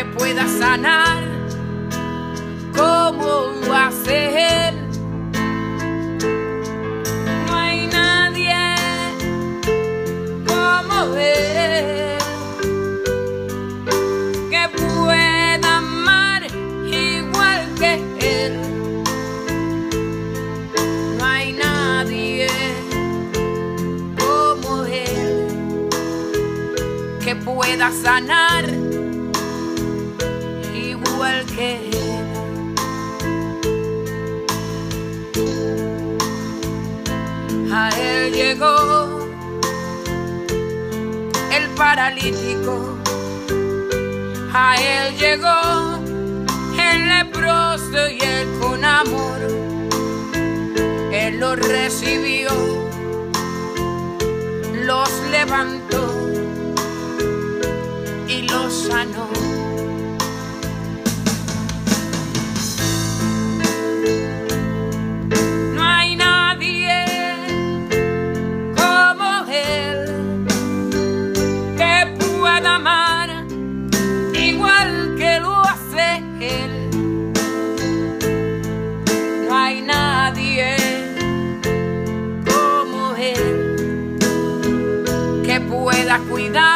que pueda sanar. como hace Él No hay nadie como él que pueda amar igual que él. No hay nadie como él que pueda sanar. a él llegó el leproso y él con amor, él lo recibió. la cuidar.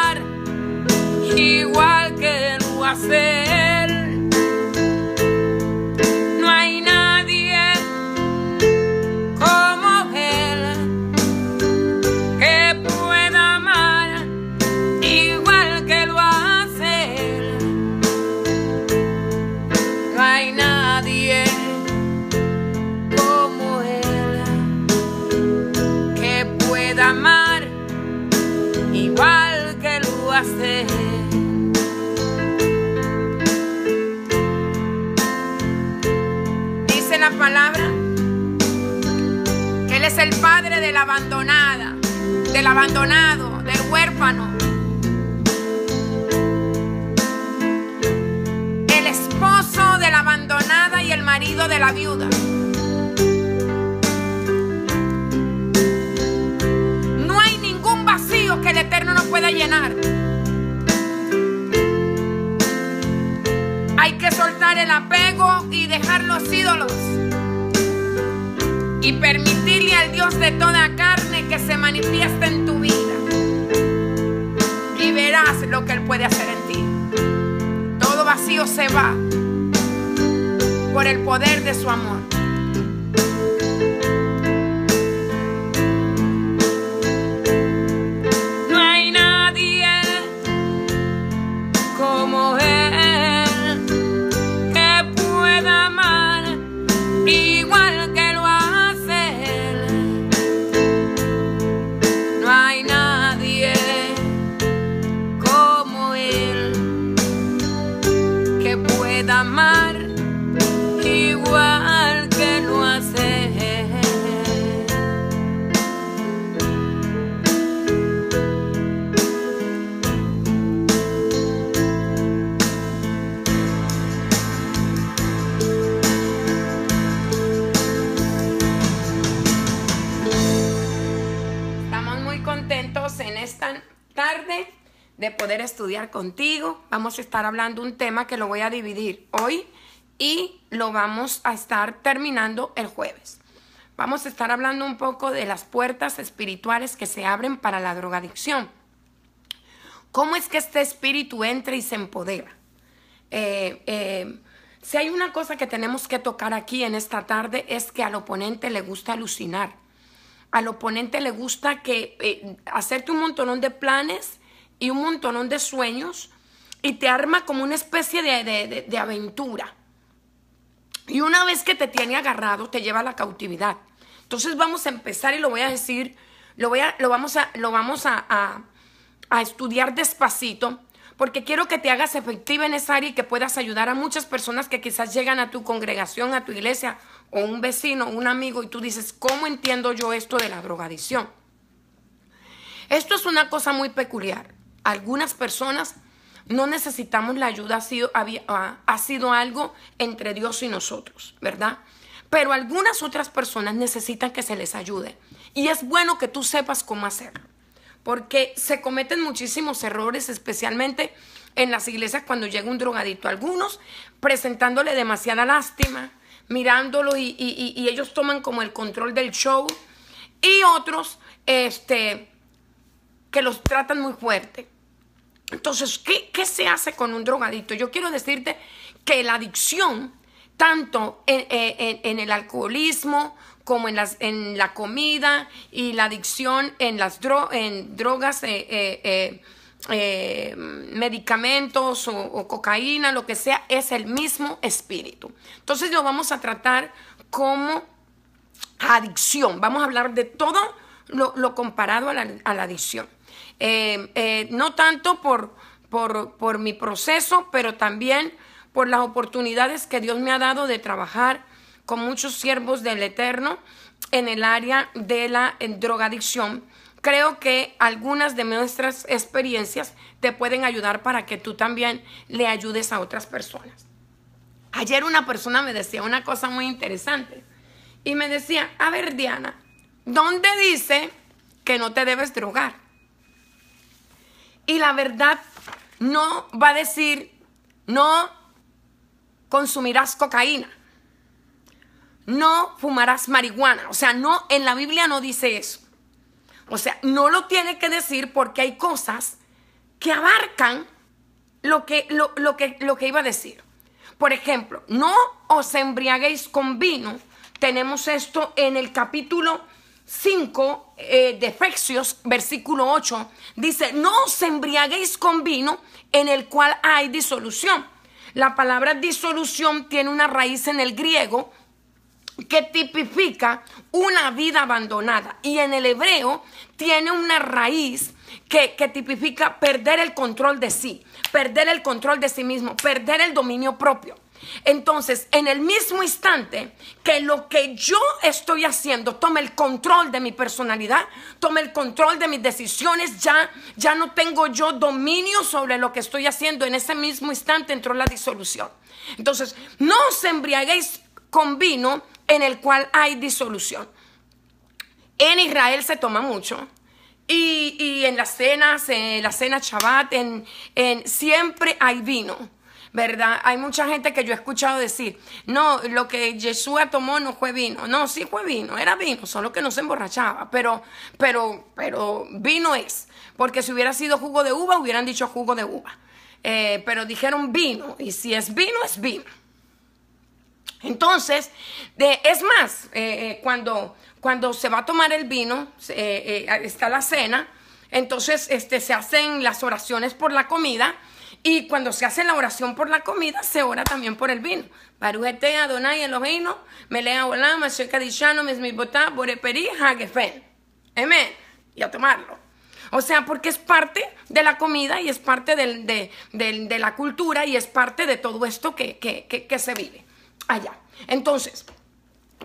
that my de poder estudiar contigo. Vamos a estar hablando un tema que lo voy a dividir hoy y lo vamos a estar terminando el jueves. Vamos a estar hablando un poco de las puertas espirituales que se abren para la drogadicción. ¿Cómo es que este espíritu entra y se empodera? Eh, eh, si hay una cosa que tenemos que tocar aquí en esta tarde es que al oponente le gusta alucinar. Al oponente le gusta que eh, hacerte un montón de planes y un montón de sueños y te arma como una especie de, aventura. Y una vez que te tiene agarrado, te lleva a la cautividad. Entonces vamos a empezar y lo voy a decir, lo, voy lo vamos, a, lo vamos a, a estudiar despacito, porque quiero que te hagas efectiva en esa área y que puedas ayudar a muchas personas que quizás llegan a tu congregación, a tu iglesia, o un vecino, un amigo, y tú dices, ¿cómo entiendo yo esto de la drogadicción? Esto es una cosa muy peculiar algunas personas no necesitamos la ayuda, ha sido, ah, ha sido algo entre Dios y nosotros, ¿verdad? Pero algunas otras personas necesitan que se les ayude. Y es bueno que tú sepas cómo hacerlo, porque se cometen muchísimos errores, especialmente en las iglesias cuando llega un drogadito. Algunos presentándole demasiada lástima, mirándolo y, ellos toman como el control del show. Y otros, este, que los tratan muy fuerte. Entonces, ¿qué, se hace con un drogadicto? Yo quiero decirte que la adicción, tanto en, eh, el alcoholismo como en, la comida y la adicción en las en drogas, eh, eh, medicamentos o, cocaína, lo que sea, es el mismo espíritu. Entonces lo vamos a tratar como adicción. Vamos a hablar de todo lo, comparado a la, adicción. Eh, eh, no tanto por, por mi proceso, pero también por las oportunidades que Dios me ha dado de trabajar con muchos siervos del Eterno en el área de la drogadicción. Creo que algunas de nuestras experiencias te pueden ayudar para que tú también le ayudes a otras personas. Ayer una persona me decía una cosa muy interesante y me decía, a ver Diana, ¿dónde dice que no te debes drogar? Y la verdad no va a decir, no consumirás cocaína, no fumarás marihuana. O sea, no, en la Biblia no dice eso. O sea, no lo tiene que decir porque hay cosas que abarcan lo que, lo, lo que, lo iba a decir. Por ejemplo, no os embriaguéis con vino. Tenemos esto en el capítulo 5 eh, de Efesios, versículo 8, dice, no os embriaguéis con vino en el cual hay disolución. La palabra disolución tiene una raíz en el griego que tipifica una vida abandonada y en el hebreo tiene una raíz que, tipifica perder el control de sí, perder el control de sí mismo, perder el dominio propio. Entonces, en el mismo instante que lo que yo estoy haciendo tome el control de mi personalidad, tome el control de mis decisiones, ya, ya no tengo yo dominio sobre lo que estoy haciendo. En ese mismo instante entró la disolución. Entonces, no os embriaguéis con vino en el cual hay disolución. En Israel se toma mucho. Y, en las cenas, en la cena Shabbat, en, siempre hay vino. ¿verdad? Hay mucha gente que yo he escuchado decir, no, lo que Yeshua tomó no fue vino. No, sí fue vino, era vino, solo que no se emborrachaba, pero, pero, pero vino es. Porque si hubiera sido jugo de uva, hubieran dicho jugo de uva. Eh, pero dijeron vino, y si es vino, es vino. Entonces, es más, eh, eh, cuando, cuando se va a tomar el vino, está la cena, entonces este, se hacen las oraciones por la comida y cuando se hace la oración por la comida, se ora también por el vino. Barujete Adonai Melea Boreperi, Y a tomarlo. O sea, porque es parte de la comida y es parte de, la cultura y es parte de todo esto que, que se vive allá. Entonces,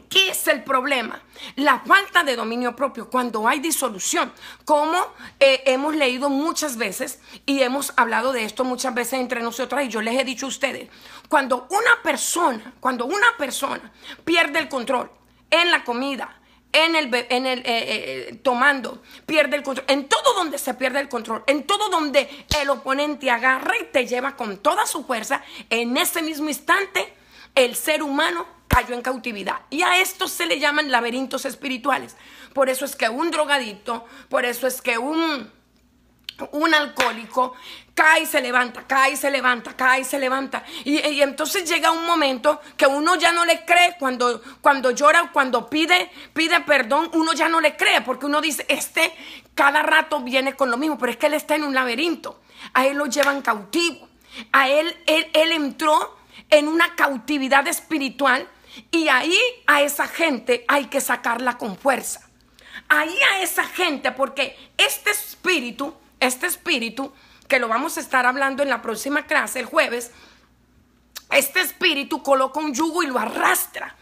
¿Qué es el problema? La falta de dominio propio cuando hay disolución, como eh, hemos leído muchas veces y hemos hablado de esto muchas veces entre nosotras y yo les he dicho a ustedes, cuando una persona, cuando una persona pierde el control en la comida, en el, en eh, eh, tomando, pierde el control, en todo donde se pierde el control, en todo donde el oponente agarra y te lleva con toda su fuerza, en ese mismo instante el ser humano cayó en cautividad. Y a esto se le llaman laberintos espirituales. Por eso es que un drogadito por eso es que un, un alcohólico cae y se levanta, cae y se levanta, cae y se levanta. Y, entonces llega un momento que uno ya no le cree cuando, cuando llora, cuando pide, pide perdón, uno ya no le cree porque uno dice, este cada rato viene con lo mismo, pero es que él está en un laberinto. A él lo llevan cautivo. A él, él entró en una cautividad espiritual y ahí a esa gente hay que sacarla con fuerza. Ahí a esa gente, porque este espíritu, este espíritu, que lo vamos a estar hablando en la próxima clase, el jueves, este espíritu coloca un yugo y lo arrastra.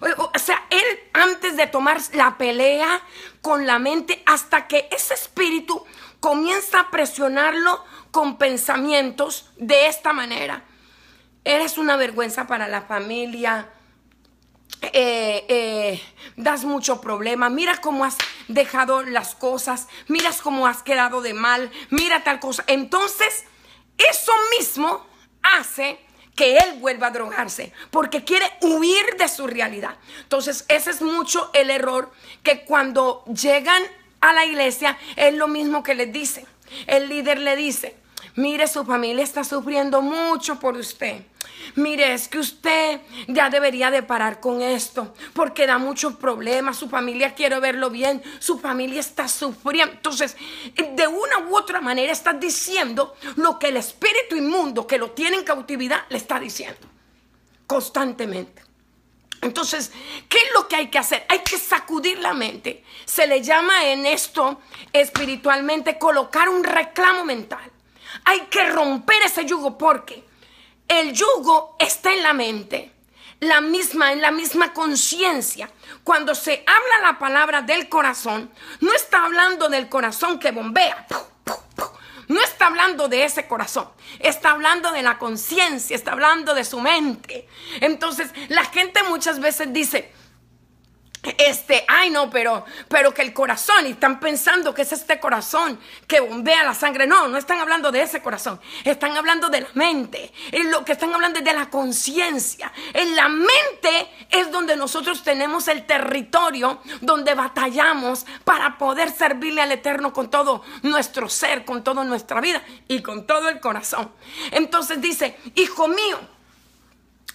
O sea, él antes de tomar la pelea con la mente, hasta que ese espíritu comienza a presionarlo con pensamientos de esta manera. Eres una vergüenza para la familia, eh, eh, das mucho problema, mira cómo has dejado las cosas, miras cómo has quedado de mal, mira tal cosa. Entonces, eso mismo hace que él vuelva a drogarse, porque quiere huir de su realidad. Entonces, ese es mucho el error que cuando llegan a la iglesia es lo mismo que les dice El líder le dice, Mire, su familia está sufriendo mucho por usted. Mire, es que usted ya debería de parar con esto, porque da muchos problemas, su familia quiere verlo bien, su familia está sufriendo. Entonces, de una u otra manera está diciendo lo que el espíritu inmundo que lo tiene en cautividad le está diciendo constantemente. Entonces, ¿qué es lo que hay que hacer? Hay que sacudir la mente. Se le llama en esto espiritualmente colocar un reclamo mental. Hay que romper ese yugo porque el yugo está en la mente, la misma, en la misma conciencia. Cuando se habla la palabra del corazón, no está hablando del corazón que bombea. No está hablando de ese corazón, está hablando de la conciencia, está hablando de su mente. Entonces, la gente muchas veces dice, este, ay no, pero, pero que el corazón, y están pensando que es este corazón que bombea la sangre. No, no están hablando de ese corazón, están hablando de la mente. En lo que están hablando es de la conciencia. En la mente es donde nosotros tenemos el territorio donde batallamos para poder servirle al Eterno con todo nuestro ser, con toda nuestra vida y con todo el corazón. Entonces dice, hijo mío,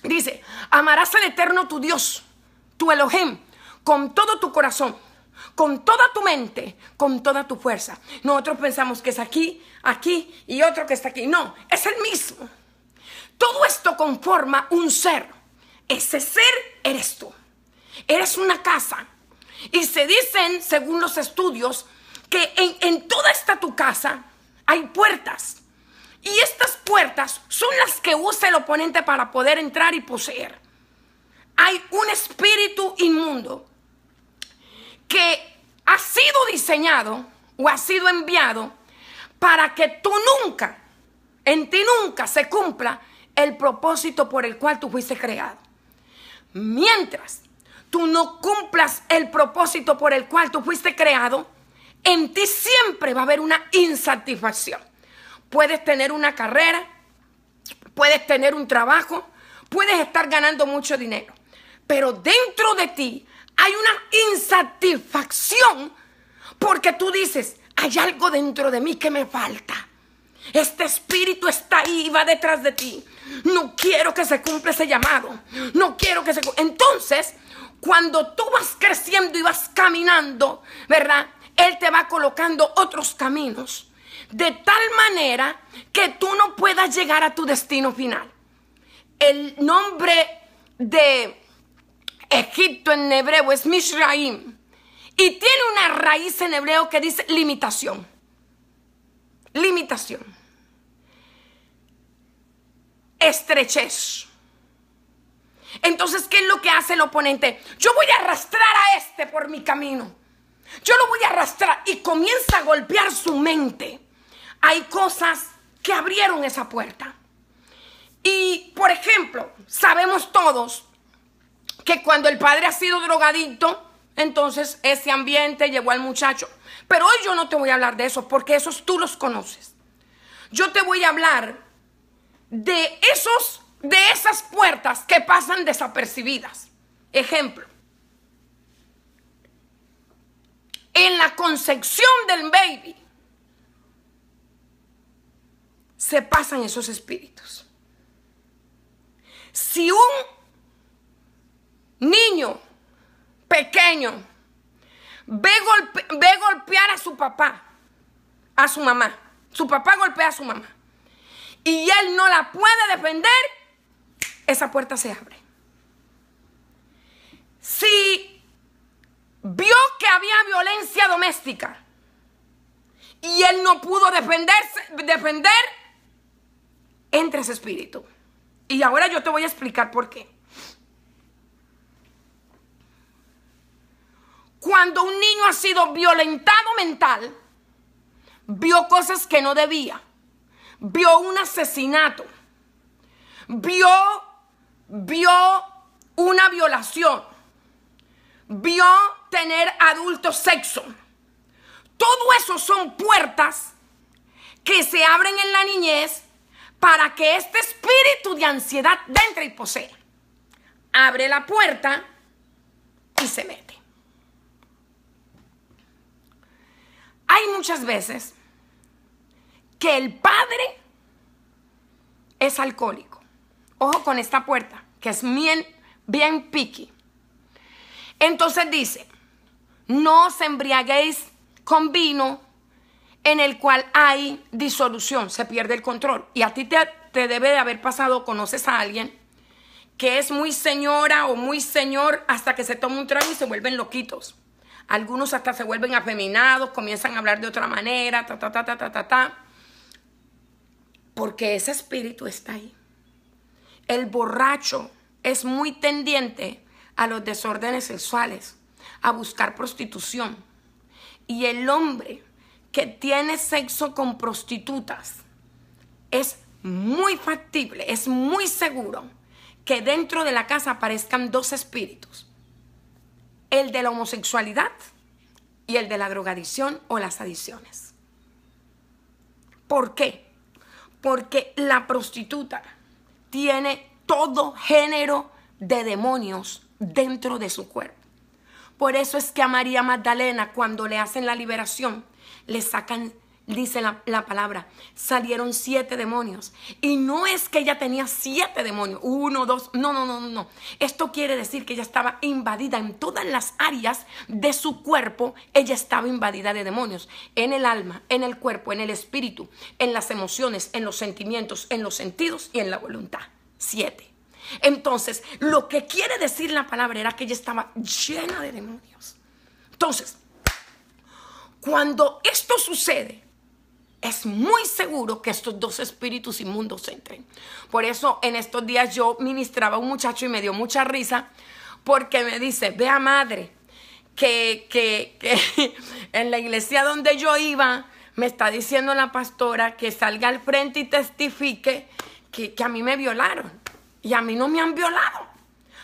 dice, amarás al Eterno tu Dios, tu Elohim con todo tu corazón, con toda tu mente, con toda tu fuerza. Nosotros pensamos que es aquí, aquí y otro que está aquí. No, es el mismo. Todo esto conforma un ser. Ese ser eres tú. Eres una casa. Y se dicen, según los estudios, que en, toda esta tu casa hay puertas. Y estas puertas son las que usa el oponente para poder entrar y poseer. Hay un espíritu inmundo que ha sido diseñado o ha sido enviado para que tú nunca, en ti nunca se cumpla el propósito por el cual tú fuiste creado. Mientras tú no cumplas el propósito por el cual tú fuiste creado, en ti siempre va a haber una insatisfacción. Puedes tener una carrera, puedes tener un trabajo, puedes estar ganando mucho dinero, pero dentro de ti hay una insatisfacción porque tú dices, hay algo dentro de mí que me falta. Este espíritu está ahí y va detrás de ti. No quiero que se cumpla ese llamado. No quiero que se Entonces, cuando tú vas creciendo y vas caminando, ¿verdad? Él te va colocando otros caminos. De tal manera que tú no puedas llegar a tu destino final. El nombre de Egipto en hebreo es Mishraim. Y tiene una raíz en hebreo que dice limitación. Limitación. Estrechez. Entonces, ¿qué es lo que hace el oponente? Yo voy a arrastrar a este por mi camino. Yo lo voy a arrastrar y comienza a golpear su mente. Hay cosas que abrieron esa puerta. Y, por ejemplo, sabemos todos que cuando el padre ha sido drogadito, entonces ese ambiente llevó al muchacho. Pero hoy yo no te voy a hablar de eso, porque esos tú los conoces. Yo te voy a hablar de esos, de esas puertas que pasan desapercibidas. Ejemplo. En la concepción del baby se pasan esos espíritus. Si un niño pequeño ve, golpear a su papá, a su mamá. Su papá golpea a su mamá. Y él no la puede defender, esa puerta se abre. Si vio que había violencia doméstica y él no pudo defenderse, defender, entra ese espíritu. Y ahora yo te voy a explicar por qué. Cuando un niño ha sido violentado mental, vio cosas que no debía, vio un asesinato, vio, vio una violación, vio tener adulto sexo. Todo eso son puertas que se abren en la niñez para que este espíritu de ansiedad entre y posee. Abre la puerta y se mete. Hay muchas veces que el padre es alcohólico. Ojo con esta puerta, que es bien, bien piqui. Entonces dice, no os embriaguéis con vino en el cual hay disolución, se pierde el control. Y a ti te, te debe de haber pasado, conoces a alguien que es muy señora o muy señor hasta que se toma un trago y se vuelven loquitos. Algunos hasta se vuelven afeminados, comienzan a hablar de otra manera, ta, ta, ta, ta, ta, ta, ta. Porque ese espíritu está ahí. El borracho es muy tendiente a los desórdenes sexuales, a buscar prostitución. Y el hombre que tiene sexo con prostitutas es muy factible, es muy seguro que dentro de la casa aparezcan dos espíritus el de la homosexualidad y el de la drogadicción o las adicciones. ¿Por qué? Porque la prostituta tiene todo género de demonios dentro de su cuerpo. Por eso es que a María Magdalena cuando le hacen la liberación, le sacan dice la, palabra, salieron siete demonios. Y no es que ella tenía siete demonios, uno, dos, no, no, no, no. Esto quiere decir que ella estaba invadida en todas las áreas de su cuerpo, ella estaba invadida de demonios, en el alma, en el cuerpo, en el espíritu, en las emociones, en los sentimientos, en los sentidos y en la voluntad. Siete. Entonces, lo que quiere decir la palabra era que ella estaba llena de demonios. Entonces, cuando esto sucede, es muy seguro que estos dos espíritus inmundos entren. Por eso en estos días yo ministraba a un muchacho y me dio mucha risa porque me dice, vea madre, que, que, en la iglesia donde yo iba, me está diciendo la pastora que salga al frente y testifique que, que a mí me violaron. Y a mí no me han violado.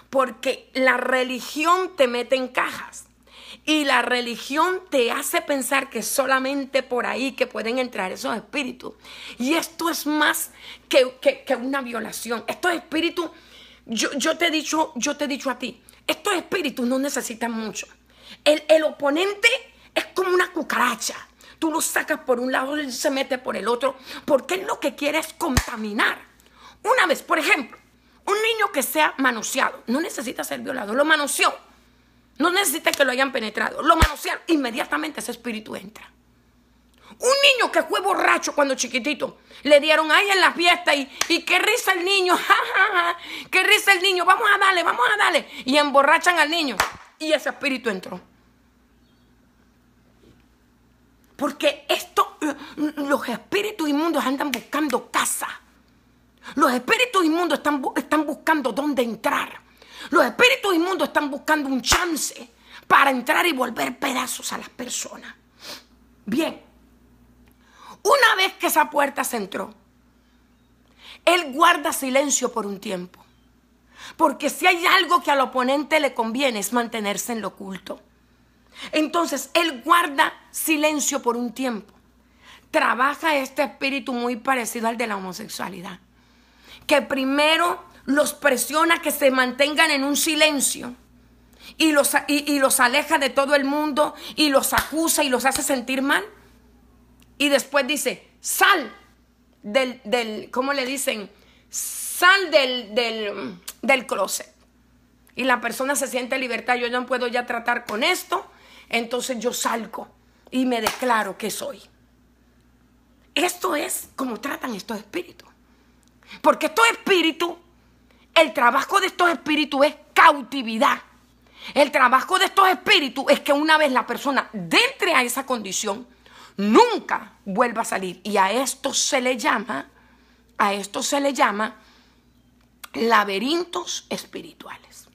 Porque la religión te mete en cajas. Y la religión te hace pensar que solamente por ahí que pueden entrar esos espíritus. Y esto es más que, una violación. Estos espíritus, yo, te he dicho, yo te he dicho a ti, estos espíritus no necesitan mucho. El, oponente es como una cucaracha. Tú lo sacas por un lado, y se mete por el otro, porque él lo que quiere es contaminar. Una vez, por ejemplo, un niño que sea manoseado, no necesita ser violado, lo manoseó no necesita que lo hayan penetrado. Lo manosean, inmediatamente ese espíritu entra. Un niño que fue borracho cuando chiquitito, le dieron ahí en la fiesta y, y qué risa el niño, ja, ja, qué risa el niño, vamos a darle, vamos a darle. Y emborrachan al niño y ese espíritu entró. Porque esto, mm, los espíritus inmundos andan buscando casa. Los espíritus inmundos están, están buscando dónde entrar. Los espíritus inmundos están buscando un chance para entrar y volver pedazos a las personas. Bien, una vez que esa puerta se entró, él guarda silencio por un tiempo. Porque si hay algo que al oponente le conviene es mantenerse en lo oculto. Entonces, él guarda silencio por un tiempo. Trabaja este espíritu muy parecido al de la homosexualidad. Que primero los presiona que se mantengan en un silencio y los, y, los aleja de todo el mundo y los acusa y los hace sentir mal. Y después dice, sal del, del ¿cómo le dicen? Sal del, del, del closet. Y la persona se siente en libertad, yo no puedo ya tratar con esto, entonces yo salgo y me declaro que soy. Esto es como tratan estos espíritus. Porque estos espíritus el trabajo de estos espíritus es cautividad. El trabajo de estos espíritus es que una vez la persona entre a esa condición, nunca vuelva a salir. Y a esto se le llama, a esto se le llama laberintos espirituales.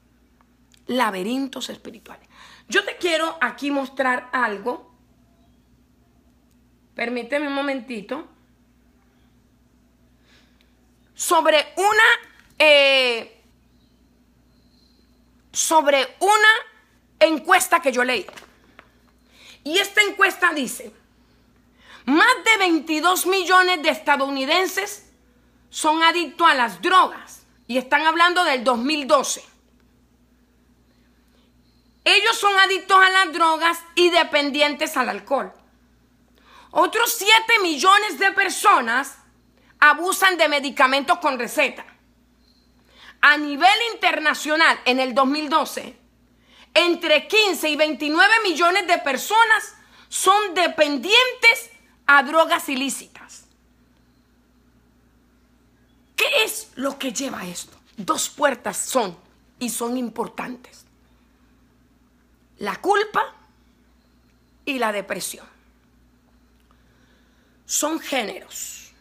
Laberintos espirituales. Yo te quiero aquí mostrar algo. Permíteme un momentito. Sobre una eh, sobre una encuesta que yo leí. Y esta encuesta dice, más de 22 millones de estadounidenses son adictos a las drogas. Y están hablando del 2012. Ellos son adictos a las drogas y dependientes al alcohol. Otros 7 millones de personas abusan de medicamentos con receta a nivel internacional en el 2012, entre 15 y 29 millones de personas son dependientes a drogas ilícitas. ¿Qué es lo que lleva esto? Dos puertas son y son importantes. La culpa y la depresión. Son géneros.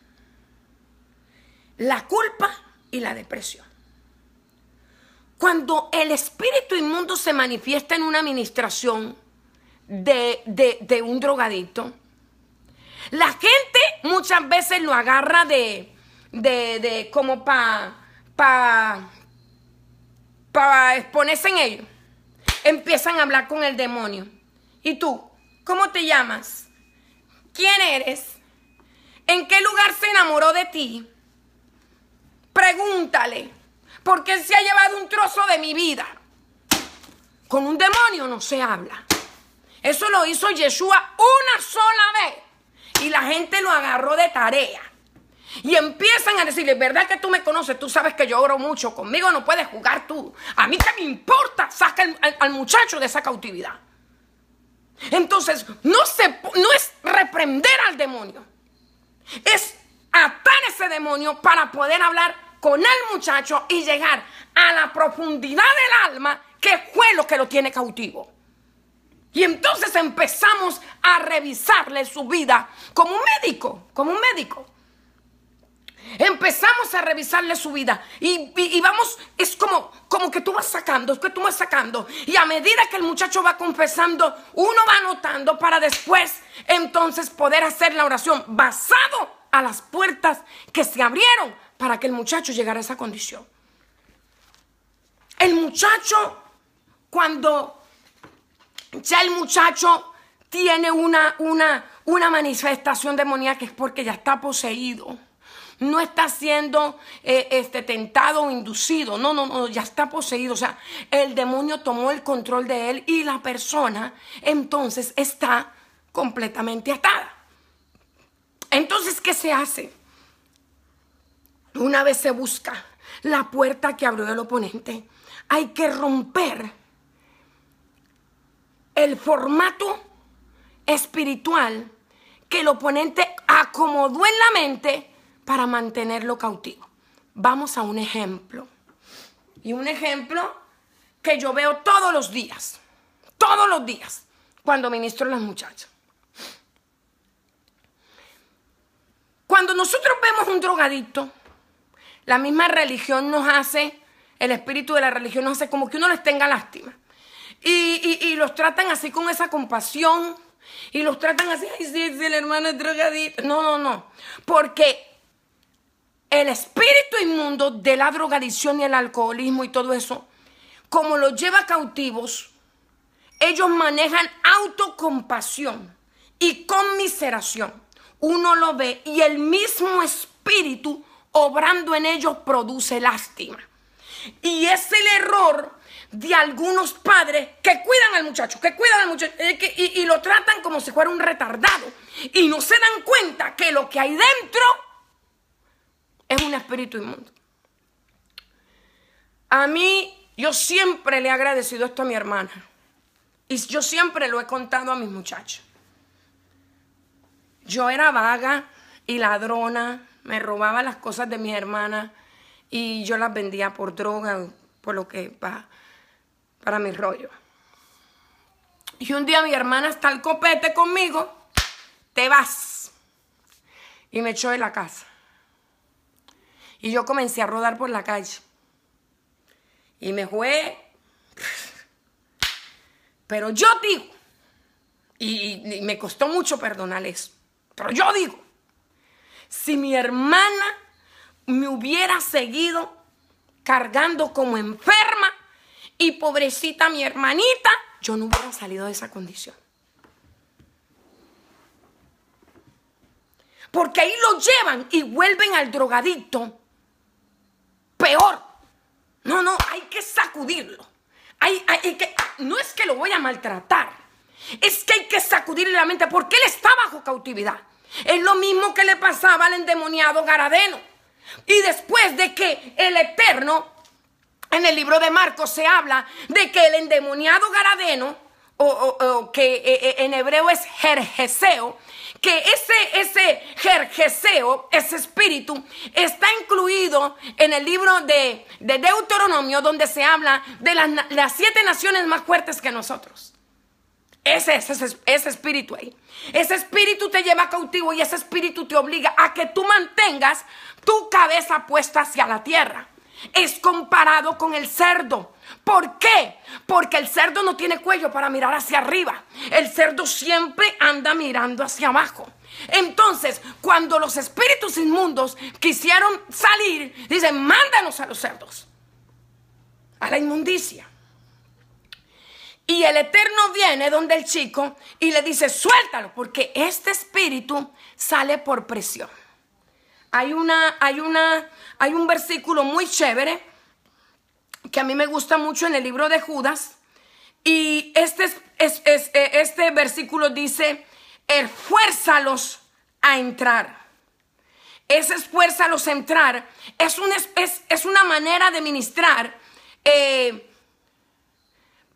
La culpa y la depresión. Cuando el espíritu inmundo se manifiesta en una administración de, un drogadito, la gente muchas veces lo agarra de, como para pa, pa exponerse en ello. Empiezan a hablar con el demonio. ¿Y tú? ¿Cómo te llamas? ¿Quién eres? ¿En qué lugar se enamoró de ti? Pregúntale porque se ha llevado un trozo de mi vida. Con un demonio no se habla. Eso lo hizo Yeshua una sola vez. Y la gente lo agarró de tarea. Y empiezan a decirle, ¿verdad que tú me conoces? Tú sabes que yo oro mucho. Conmigo no puedes jugar tú. A mí que me importa. Saca al, al muchacho de esa cautividad. Entonces, no, se, no es reprender al demonio. Es atar ese demonio para poder hablar con el muchacho y llegar a la profundidad del alma que fue lo que lo tiene cautivo. Y entonces empezamos a revisarle su vida como un médico, como un médico. Empezamos a revisarle su vida y, vamos, es como, como que tú vas sacando, es que tú vas sacando. Y a medida que el muchacho va confesando, uno va anotando para después entonces poder hacer la oración basado a las puertas que se abrieron para que el muchacho llegara a esa condición. El muchacho, cuando ya el muchacho tiene una, una, una manifestación demoníaca es porque ya está poseído. No está siendo eh, este, tentado o inducido. No, no, no, ya está poseído. O sea, el demonio tomó el control de él y la persona entonces está completamente atada. Entonces, ¿qué se hace? Una vez se busca la puerta que abrió el oponente, hay que romper el formato espiritual que el oponente acomodó en la mente para mantenerlo cautivo. Vamos a un ejemplo. Y un ejemplo que yo veo todos los días, todos los días, cuando ministro a las muchachas. Cuando nosotros vemos un drogadito la misma religión nos hace, el espíritu de la religión nos hace como que uno les tenga lástima. Y, los tratan así con esa compasión. Y los tratan así, ay, sí, sí, el hermano es drogadito. No, no, no. Porque el espíritu inmundo de la drogadicción y el alcoholismo y todo eso, como los lleva cautivos, ellos manejan autocompasión y conmiseración. Uno lo ve y el mismo espíritu obrando en ellos produce lástima. Y es el error de algunos padres que cuidan al muchacho, que cuidan al muchacho eh, y, lo tratan como si fuera un retardado y no se dan cuenta que lo que hay dentro es un espíritu inmundo. A mí, yo siempre le he agradecido esto a mi hermana y yo siempre lo he contado a mis muchachos. Yo era vaga y ladrona me robaba las cosas de mi hermana y yo las vendía por droga, por lo que para, para mi rollo. Y un día mi hermana está al copete conmigo, te vas. Y me echó de la casa. Y yo comencé a rodar por la calle. Y me fue. Pero yo digo, y me costó mucho perdonar eso, pero yo digo si mi hermana me hubiera seguido cargando como enferma y pobrecita mi hermanita, yo no hubiera salido de esa condición. Porque ahí lo llevan y vuelven al drogadicto peor. No, no, hay que sacudirlo. Hay, hay, que, no es que lo voy a maltratar, es que hay que sacudirle la mente porque él está bajo cautividad. Es lo mismo que le pasaba al endemoniado Garadeno. Y después de que el Eterno, en el libro de Marcos se habla de que el endemoniado Garadeno, o, que eh, eh, en hebreo es Jerjeseo, que ese, ese ese espíritu, está incluido en el libro de, Deuteronomio, donde se habla de las siete naciones más fuertes que nosotros. Ese, ese, ese espíritu ahí. Ese espíritu te lleva cautivo y ese espíritu te obliga a que tú mantengas tu cabeza puesta hacia la tierra. Es comparado con el cerdo. ¿Por qué? Porque el cerdo no tiene cuello para mirar hacia arriba. El cerdo siempre anda mirando hacia abajo. Entonces, cuando los espíritus inmundos quisieron salir, dicen, mándanos a los cerdos, a la inmundicia. Y el Eterno viene donde el chico y le dice, suéltalo, porque este espíritu sale por presión. Hay una, hay una, hay un versículo muy chévere que a mí me gusta mucho en el libro de Judas. Y este, es, eh, este versículo dice, esfuérzalos a entrar. Ese esfuérzalos a entrar es, es, una manera de ministrar. Eh,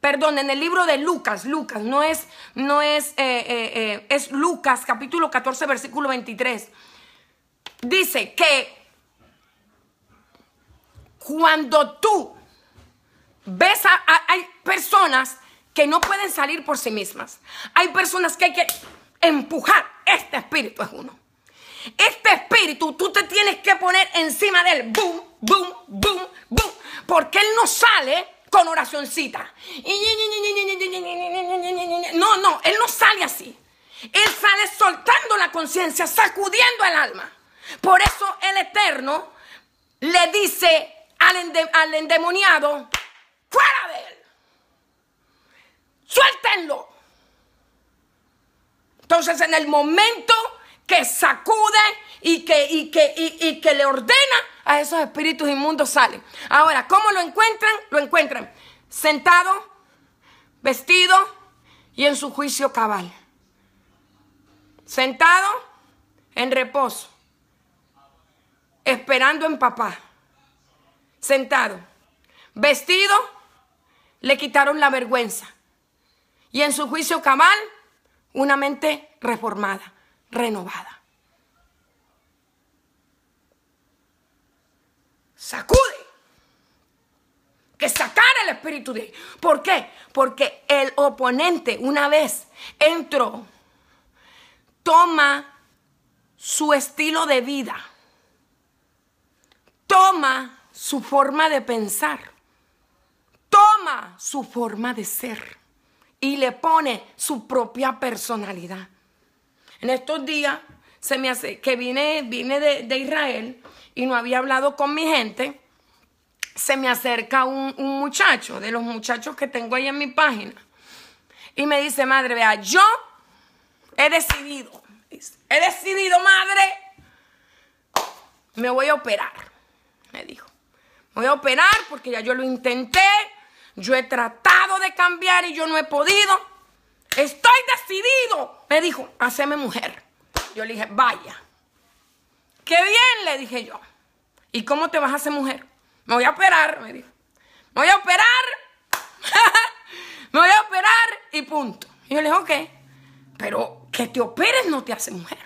perdón, en el libro de Lucas, Lucas, no es, no es, eh, eh, eh, es Lucas capítulo 14, versículo 23. Dice que cuando tú ves a, hay personas que no pueden salir por sí mismas, hay personas que hay que empujar, este espíritu es uno. Este espíritu tú te tienes que poner encima de él, boom, boom, boom, boom, porque él no sale con oracioncita. No, no, él no sale así. Él sale soltando la conciencia, sacudiendo el alma. Por eso el Eterno le dice al, endemoniado, fuera de él, suéltenlo. Entonces en el momento que sacude y que, le ordena a esos espíritus inmundos salen. Ahora, ¿cómo lo encuentran? Lo encuentran sentado, vestido y en su juicio cabal. Sentado en reposo, esperando en papá. Sentado, vestido, le quitaron la vergüenza. Y en su juicio cabal, una mente reformada renovada. Sacude. Que sacara el espíritu de él. ¿Por qué? Porque el oponente, una vez entró, toma su estilo de vida, toma su forma de pensar, toma su forma de ser y le pone su propia personalidad. En estos días se me hace que vine, de, Israel y no había hablado con mi gente. Se me acerca un, un muchacho, de los muchachos que tengo ahí en mi página, y me dice, madre, vea, yo he decidido, he decidido, madre, me voy a operar, me dijo. Me voy a operar porque ya yo lo intenté, yo he tratado de cambiar y yo no he podido. Estoy decidido me dijo, haceme mujer. Yo le dije, vaya. Qué bien, le dije yo. ¿Y cómo te vas a hacer mujer? Me voy a operar, me dijo. Me voy a operar. me voy a operar y punto. Y yo le dije, ok. Pero que te operes no te hace mujer.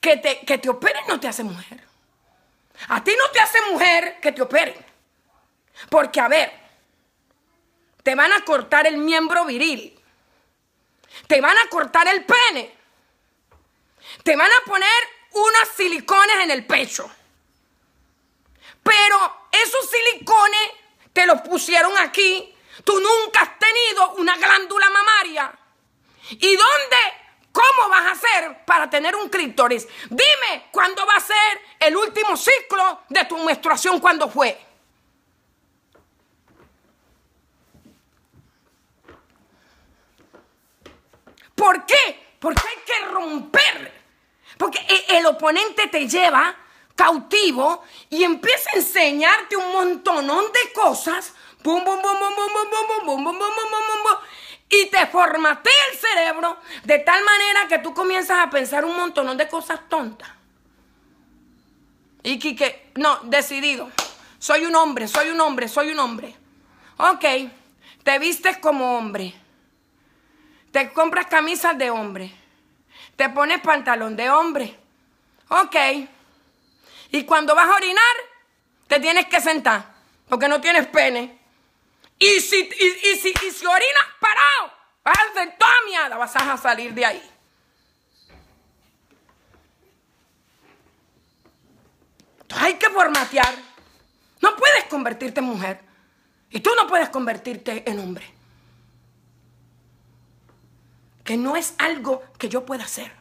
Que te, que te operen no te hace mujer. A ti no te hace mujer que te operen. Porque, a ver, te van a cortar el miembro viril. Te van a cortar el pene. Te van a poner unas silicones en el pecho. Pero esos silicones te los pusieron aquí. Tú nunca has tenido una glándula mamaria. ¿Y dónde? ¿Cómo vas a hacer para tener un clítoris? Dime cuándo va a ser el último ciclo de tu menstruación, cuándo fue. ¿Por qué? Porque hay que romper. Porque el oponente te lleva cautivo y empieza a enseñarte un montón de cosas. y te formatea el cerebro de tal manera que tú comienzas a pensar un montón de cosas tontas. Y que, no, decidido. Soy un hombre, soy un hombre, soy un hombre. Ok, te vistes como hombre. Te compras camisas de hombre. Te pones pantalón de hombre. Ok. Y cuando vas a orinar, te tienes que sentar. Porque no tienes pene. Y si, si, si orinas parado, vas a hacer toda mierda. Vas a salir de ahí. Entonces hay que formatear. No puedes convertirte en mujer. Y tú no puedes convertirte en hombre que no es algo que yo pueda hacer.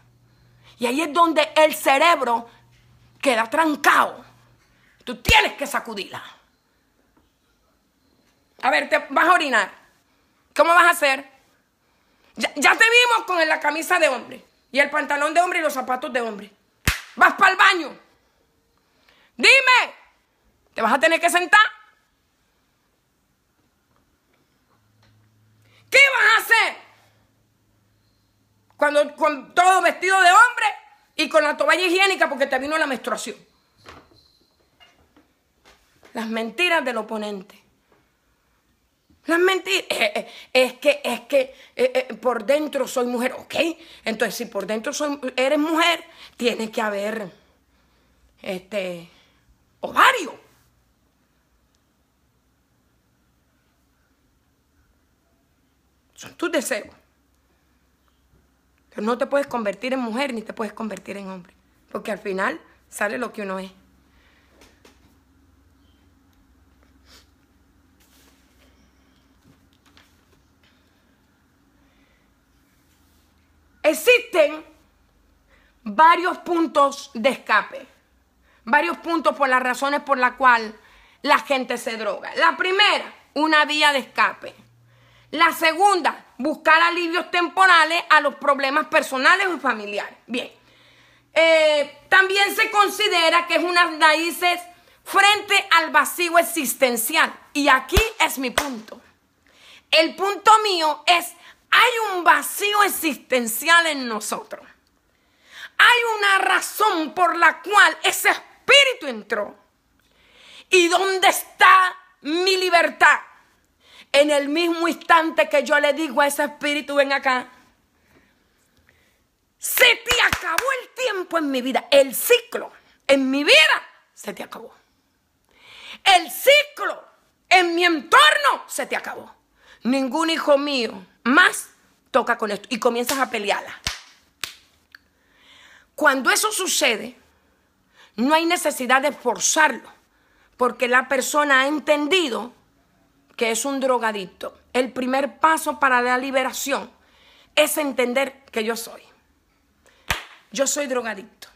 Y ahí es donde el cerebro queda trancado. Tú tienes que sacudirla. A ver, te vas a orinar. ¿Cómo vas a hacer? Ya, ya te vimos con la camisa de hombre y el pantalón de hombre y los zapatos de hombre. Vas para el baño. Dime, ¿te vas a tener que sentar? ¿Qué vas a hacer? Cuando, con todo vestido de hombre y con la toalla higiénica porque te vino la menstruación. Las mentiras del oponente. Las mentiras. Eh, eh, es que, es que eh, por dentro soy mujer, ¿ok? Entonces, si por dentro eres mujer, tiene que haber este ovario. Son tus deseos. Pero no te puedes convertir en mujer ni te puedes convertir en hombre, porque al final sale lo que uno es. Existen varios puntos de escape, varios puntos por las razones por las cuales la gente se droga. La primera, una vía de escape. La segunda, buscar alivios temporales a los problemas personales o familiares. Bien. Eh, también se considera que es unas raíces frente al vacío existencial. Y aquí es mi punto. El punto mío es, hay un vacío existencial en nosotros. Hay una razón por la cual ese espíritu entró. ¿Y dónde está mi libertad? En el mismo instante que yo le digo a ese espíritu, ven acá. Se te acabó el tiempo en mi vida. El ciclo en mi vida se te acabó. El ciclo en mi entorno se te acabó. Ningún hijo mío más toca con esto. Y comienzas a pelearla. Cuando eso sucede, no hay necesidad de forzarlo, porque la persona ha entendido que es un drogadicto, el primer paso para la liberación es entender que yo soy. Yo soy drogadicto.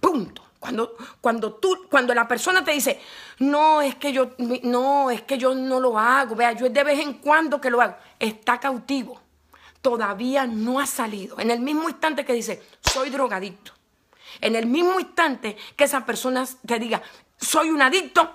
Punto. Cuando, cuando, tú, cuando la persona te dice, no, es que yo no, es que yo no lo hago, vea, yo es de vez en cuando que lo hago, está cautivo. Todavía no ha salido. En el mismo instante que dice, soy drogadicto. En el mismo instante que esa persona te diga, soy un adicto,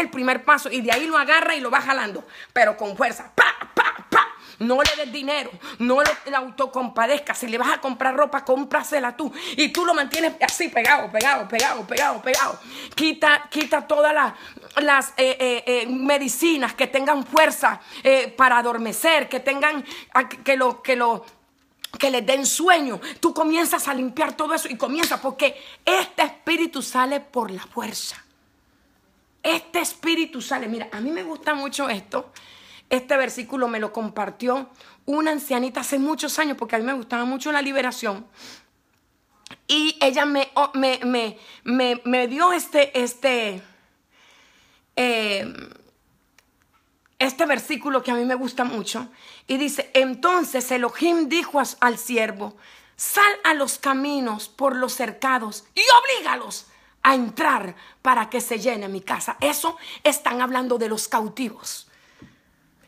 el primer paso y de ahí lo agarra y lo va jalando, pero con fuerza. ¡Pa, pa, pa! No le des dinero, no le autocompadezca. Si le vas a comprar ropa, cómprasela tú. Y tú lo mantienes así, pegado, pegado, pegado, pegado, pegado. Quita, quita todas las, eh, eh, eh, medicinas que tengan fuerza para adormecer, que tengan, que lo, que lo, que les den sueño. Tú comienzas a limpiar todo eso y comienzas porque este espíritu sale por la fuerza. Este espíritu sale. Mira, a mí me gusta mucho esto. Este versículo me lo compartió una ancianita hace muchos años porque a mí me gustaba mucho la liberación. Y ella me, me, me, me, dio este, este, eh, este versículo que a mí me gusta mucho. Y dice, entonces Elohim dijo al siervo, sal a los caminos por los cercados y oblígalos a entrar para que se llene mi casa. Eso están hablando de los cautivos.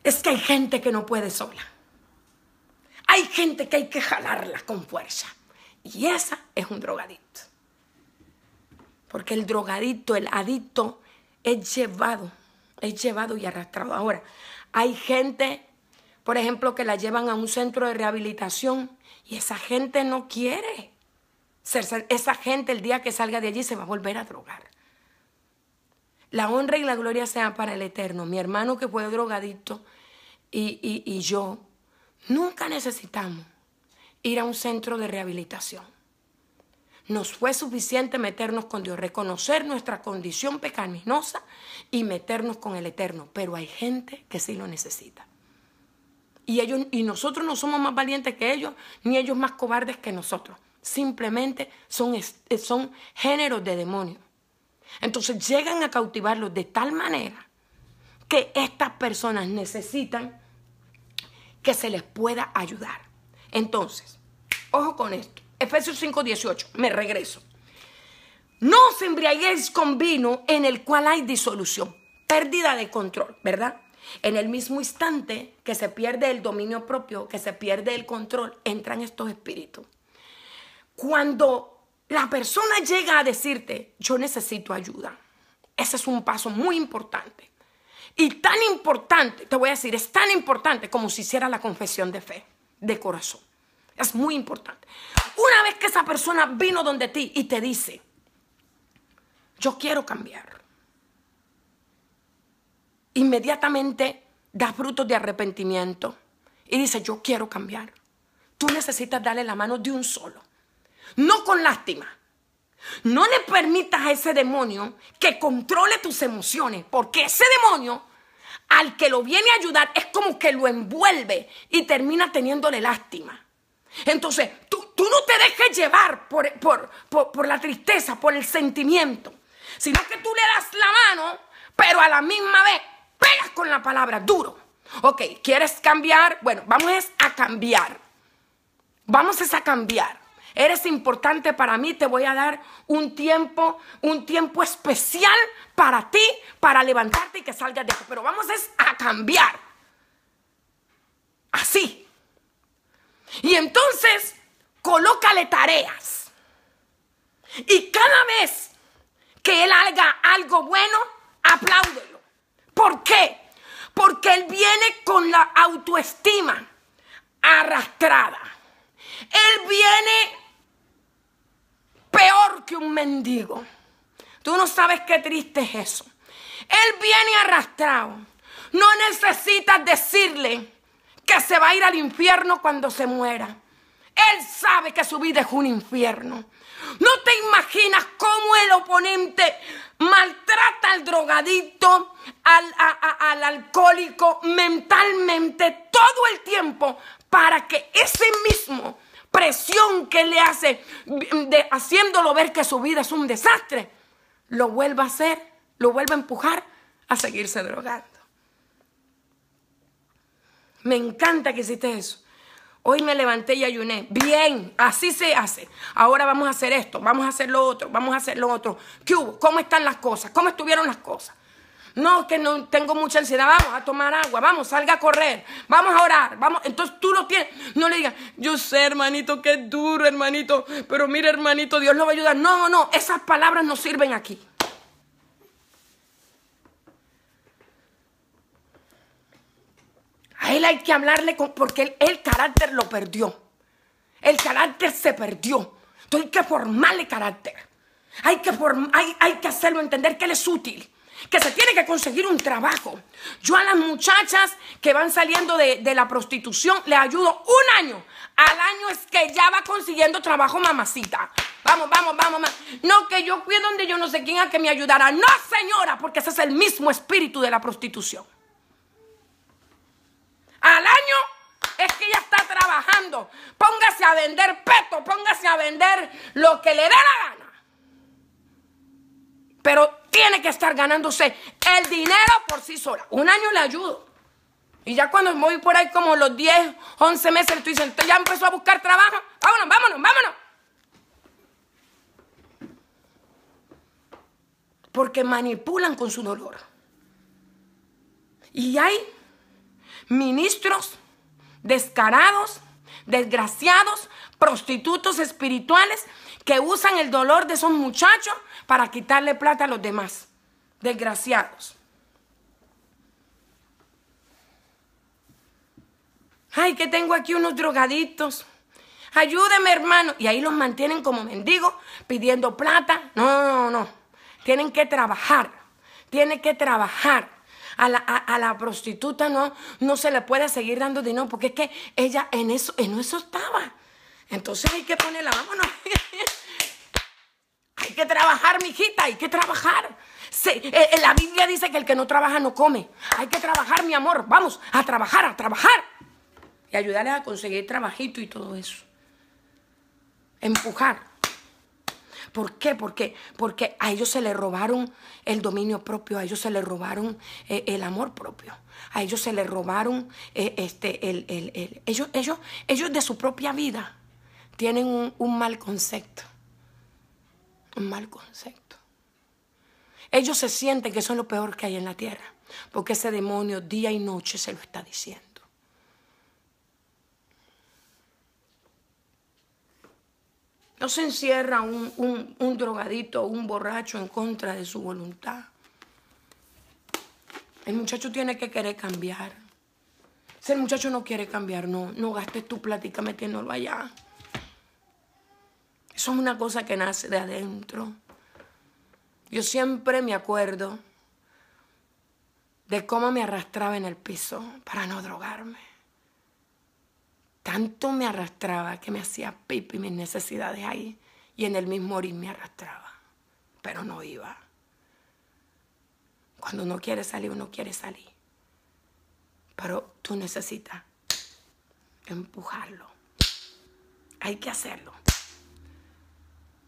Es que hay gente que no puede sola. Hay gente que hay que jalarla con fuerza. Y esa es un drogadicto. Porque el drogadicto, el adicto, es llevado, es llevado y arrastrado. Ahora, hay gente, por ejemplo, que la llevan a un centro de rehabilitación y esa gente no quiere. Esa gente el día que salga de allí se va a volver a drogar. La honra y la gloria sean para el eterno. Mi hermano que fue drogadicto y, y yo nunca necesitamos ir a un centro de rehabilitación. Nos fue suficiente meternos con Dios, reconocer nuestra condición pecaminosa y meternos con el Eterno. Pero hay gente que sí lo necesita. Y, ellos, y nosotros no somos más valientes que ellos, ni ellos más cobardes que nosotros. Simplemente son, eh, son géneros de demonios. Entonces llegan a cautivarlos de tal manera que estas personas necesitan que se les pueda ayudar. Entonces, ojo con esto. Efesios 5:18, me regreso. No os embriaguéis con vino en el cual hay disolución, pérdida de control, ¿verdad? En el mismo instante que se pierde el dominio propio, que se pierde el control, entran estos espíritus. Cuando la persona llega a decirte, yo necesito ayuda, ese es un paso muy importante. Y tan importante, te voy a decir, es tan importante como si hiciera la confesión de fe, de corazón. Es muy importante. Una vez que esa persona vino donde ti y te dice, yo quiero cambiar, inmediatamente da frutos de arrepentimiento y dice, yo quiero cambiar. Tú necesitas darle la mano de un solo no con lástima. No le permitas a ese demonio que controle tus emociones, porque ese demonio al que lo viene a ayudar es como que lo envuelve y termina teniéndole lástima. Entonces, tú, no te dejes llevar por, la tristeza, por el sentimiento, sino que tú le das la mano, pero a la misma vez pegas con la palabra duro. Ok, ¿quieres cambiar? Bueno, vamos a cambiar. Vamos a cambiar. Eres importante para mí, te voy a dar un tiempo, un tiempo especial para ti, para levantarte y que salgas de aquí. Pero vamos a cambiar. Así. Y entonces, colócale tareas. Y cada vez que él haga algo bueno, apláudelo. ¿Por qué? Porque él viene con la autoestima arrastrada. Él viene peor que un mendigo. Tú no sabes qué triste es eso. Él viene arrastrado. No necesitas decirle que se va a ir al infierno cuando se muera. Él sabe que su vida es un infierno. No te imaginas cómo el oponente maltrata al drogadito, al, al alcohólico mentalmente todo el tiempo para que ese mismo presión que le hace, de, haciéndolo ver que su vida es un desastre, lo vuelva a hacer, lo vuelva a empujar a seguirse drogando. Me encanta que hiciste eso. Hoy me levanté y ayuné. Bien, así se hace. Ahora vamos a hacer esto, vamos a hacer lo otro, vamos a hacer lo otro. ¿Qué hubo? ¿Cómo están las cosas? ¿Cómo estuvieron las cosas? No, que no tengo mucha ansiedad, vamos a tomar agua, vamos, salga a correr, vamos a orar, vamos. Entonces tú lo tienes, no le digas, yo sé, hermanito, que es duro, hermanito, pero mira, hermanito, Dios lo va a ayudar. No, no, esas palabras no sirven aquí. A él hay que hablarle porque el carácter lo perdió. El carácter se perdió. Entonces hay que formarle carácter. Hay que, hay que hacerlo entender que él es útil que se tiene que conseguir un trabajo. Yo a las muchachas que van saliendo de, la prostitución le ayudo un año. Al año es que ya va consiguiendo trabajo, mamacita. Vamos, vamos, vamos, vamos. No, que yo fui donde yo no sé quién a que me ayudara. No, señora, porque ese es el mismo espíritu de la prostitución. Al año es que ya está trabajando. Póngase a vender peto, póngase a vender lo que le dé la gana pero tiene que estar ganándose el dinero por sí sola. Un año le ayudo. Y ya cuando voy por ahí como los 10, 11 meses, le estoy diciendo, ya empezó a buscar trabajo. Vámonos, vámonos, vámonos. Porque manipulan con su dolor. Y hay ministros descarados, desgraciados, prostitutos espirituales que usan el dolor de esos muchachos para quitarle plata a los demás. Desgraciados. Ay, que tengo aquí unos drogadictos. Ayúdeme, hermano. Y ahí los mantienen como mendigos, pidiendo plata. No, no, no. Tienen que trabajar. Tienen que trabajar. A la, prostituta no, no se le puede seguir dando dinero porque es que ella en eso, en eso estaba. Entonces hay que ponerla, vámonos. Hay que trabajar, mijita, hay que trabajar. Eh, eh, la Biblia dice que el que no trabaja no come. Hay que trabajar, mi amor. Vamos a trabajar, a trabajar. Y ayudarles a conseguir trabajito y todo eso. Empujar. ¿Por qué? Porque, a ellos se les robaron el dominio propio, a ellos se les robaron eh, el amor propio, a ellos se les robaron este, el, el, ellos, ellos, ellos de su propia vida tienen un mal concepto un mal concepto. Ellos se sienten que son lo peor que hay en la tierra, porque ese demonio día y noche se lo está diciendo. No se encierra un, un, drogadito o un borracho en contra de su voluntad. El muchacho tiene que querer cambiar. Si el muchacho no quiere cambiar, no, no gastes tu plática metiéndolo allá. Eso es una cosa que nace de adentro. Yo siempre me acuerdo de cómo me arrastraba en el piso para no drogarme. Tanto me arrastraba que me hacía pipi mis necesidades ahí y en el mismo orín me arrastraba, pero no iba. Cuando uno quiere salir, uno quiere salir. Pero tú necesitas empujarlo. Hay que hacerlo.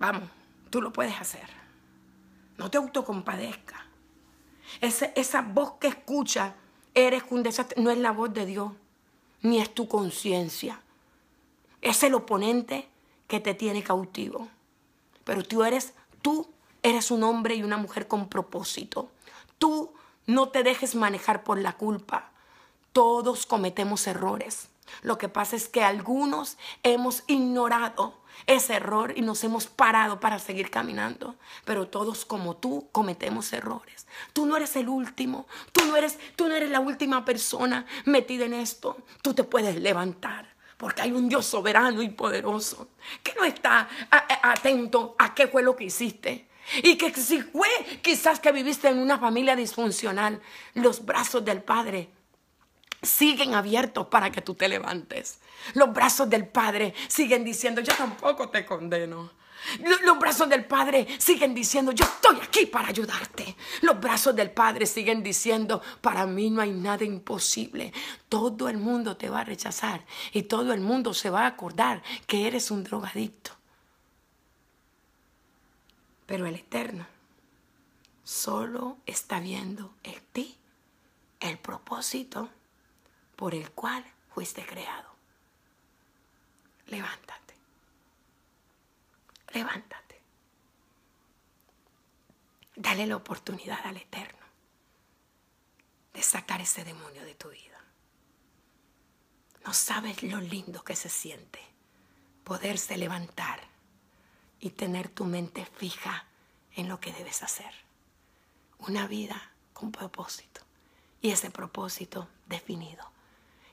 Vamos, tú lo puedes hacer. No te autocompadezca. Esa, esa voz que escucha, eres un desastre, no es la voz de Dios, ni es tu conciencia. Es el oponente que te tiene cautivo. Pero tú eres, tú eres un hombre y una mujer con propósito. Tú no te dejes manejar por la culpa. Todos cometemos errores. Lo que pasa es que algunos hemos ignorado ese error y nos hemos parado para seguir caminando. Pero todos como tú cometemos errores. Tú no eres el último, tú no eres, tú no eres la última persona metida en esto. Tú te puedes levantar. Porque hay un Dios soberano y poderoso que no está atento a qué fue lo que hiciste. Y que si fue quizás que viviste en una familia disfuncional, los brazos del Padre siguen abiertos para que tú te levantes. Los brazos del Padre siguen diciendo, yo tampoco te condeno. Los brazos del Padre siguen diciendo, yo estoy aquí para ayudarte. Los brazos del Padre siguen diciendo, para mí no hay nada imposible. Todo el mundo te va a rechazar y todo el mundo se va a acordar que eres un drogadicto. Pero el Eterno solo está viendo en ti el propósito por el cual fuiste creado. Levántate. Levántate. Dale la oportunidad al Eterno de sacar ese demonio de tu vida. No sabes lo lindo que se siente poderse levantar y tener tu mente fija en lo que debes hacer. Una vida con propósito y ese propósito definido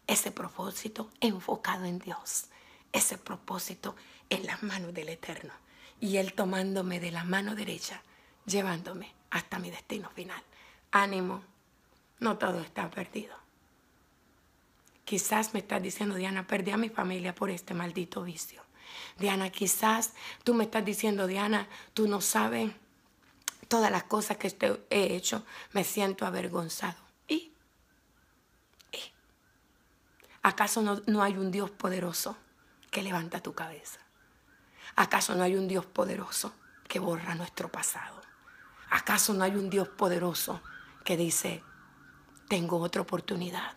ese propósito enfocado en Dios, ese propósito en las manos del Eterno. Y Él tomándome de la mano derecha, llevándome hasta mi destino final. Ánimo, no todo está perdido. Quizás me estás diciendo, Diana, perdí a mi familia por este maldito vicio. Diana, quizás tú me estás diciendo, Diana, tú no sabes todas las cosas que he hecho, me siento avergonzado. ¿Acaso no, hay un Dios poderoso que levanta tu cabeza? ¿Acaso no hay un Dios poderoso que borra nuestro pasado? ¿Acaso no hay un Dios poderoso que dice, tengo otra oportunidad?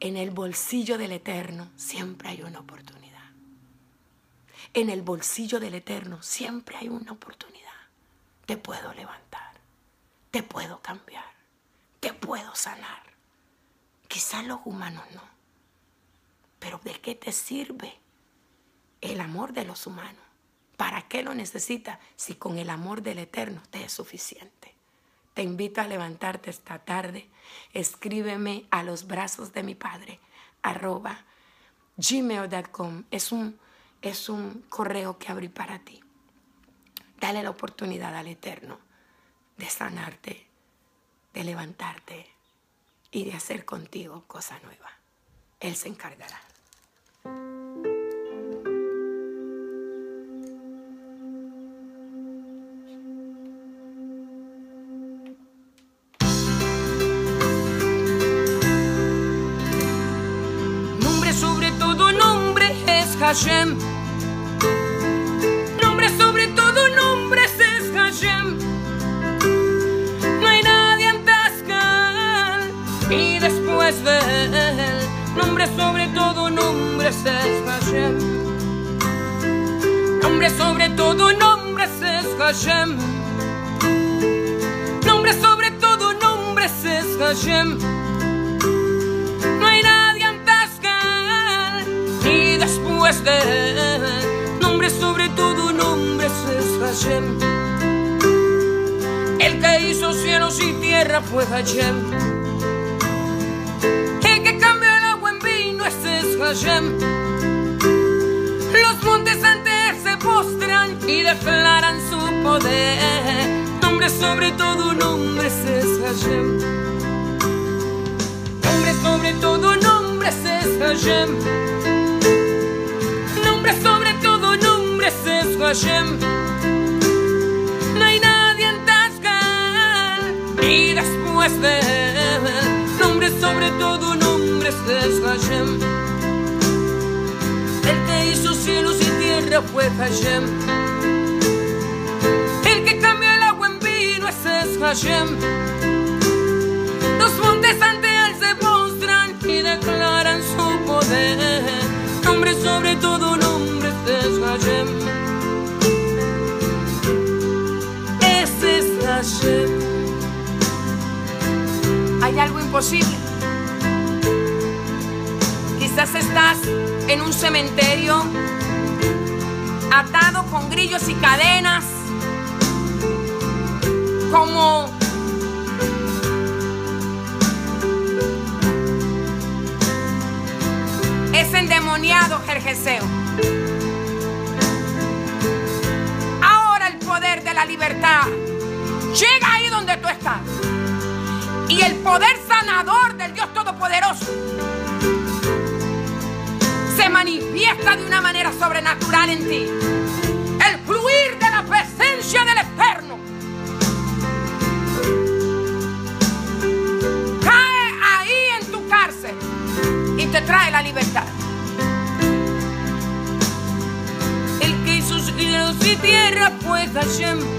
En el bolsillo del Eterno siempre hay una oportunidad. En el bolsillo del Eterno siempre hay una oportunidad. Te puedo levantar, te puedo cambiar, te puedo sanar. Quizás los humanos no. Pero ¿de qué te sirve el amor de los humanos? ¿Para qué lo necesitas si con el amor del Eterno te es suficiente? Te invito a levantarte esta tarde. Escríbeme a los brazos de mi padre, arroba gmail.com. Es un, es un correo que abrí para ti. Dale la oportunidad al Eterno de sanarte, de levantarte, y de hacer contigo cosa nueva. Él se encargará. Nombre sobre todo, nombre es Hashem. de él, nombre sobre todo nombre es Hashem. Nombre sobre todo nombre es Hashem. Nombre sobre todo nombre es Hashem. No hay nadie antes que él, ni después de él. Nombre sobre todo nombre es Hashem. El que hizo cielos y tierra fue Hashem. Los montes antes se postran y declaran su poder. Nombre sobre todo nombre es Hashem. Nombre sobre todo nombre es Hashem. Nombre sobre todo nombre es Hashem. No hay nadie en Tashkent y después de él. Nombre sobre todo nombre es Hashem. El que hizo cielos y tierras fue Hashem. El que cambió el agua en vino ese es Hashem. Los montes ante él se postran y declaran su poder. Nombre sobre todo nombre es Hashem. Ese es Hashem. Hay algo imposible estás en un cementerio atado con grillos y cadenas, como ese endemoniado Jerjeseo. Ahora el poder de la libertad llega ahí donde tú estás. Y el poder sanador del Dios Todopoderoso manifiesta de una manera sobrenatural en ti. El fluir de la presencia del Eterno. Cae ahí en tu cárcel y te trae la libertad. El que sus cielos y tierra fue Hashem.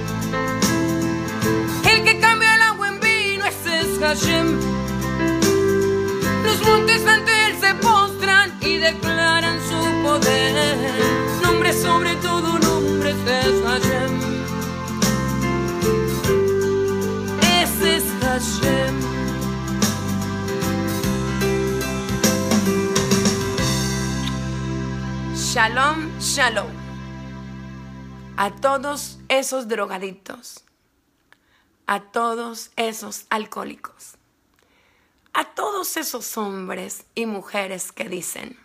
nombre sobre todo nombre es Hashem. Ese es Hashem. Shalom, shalom. A todos esos drogaditos a todos esos alcohólicos, a todos esos hombres y mujeres que dicen,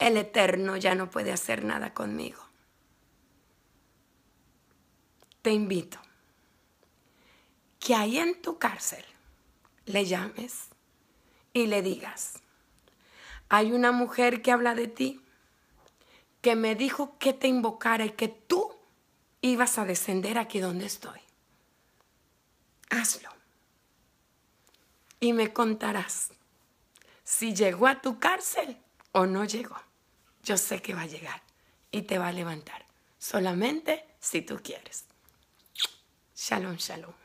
el Eterno ya no puede hacer nada conmigo. Te invito que ahí en tu cárcel le llames y le digas, hay una mujer que habla de ti, que me dijo que te invocara y que tú ibas a descender aquí donde estoy. Hazlo. Y me contarás si llegó a tu cárcel o no llegó yo sé que va a llegar y te va a levantar, solamente si tú quieres. Shalom, shalom.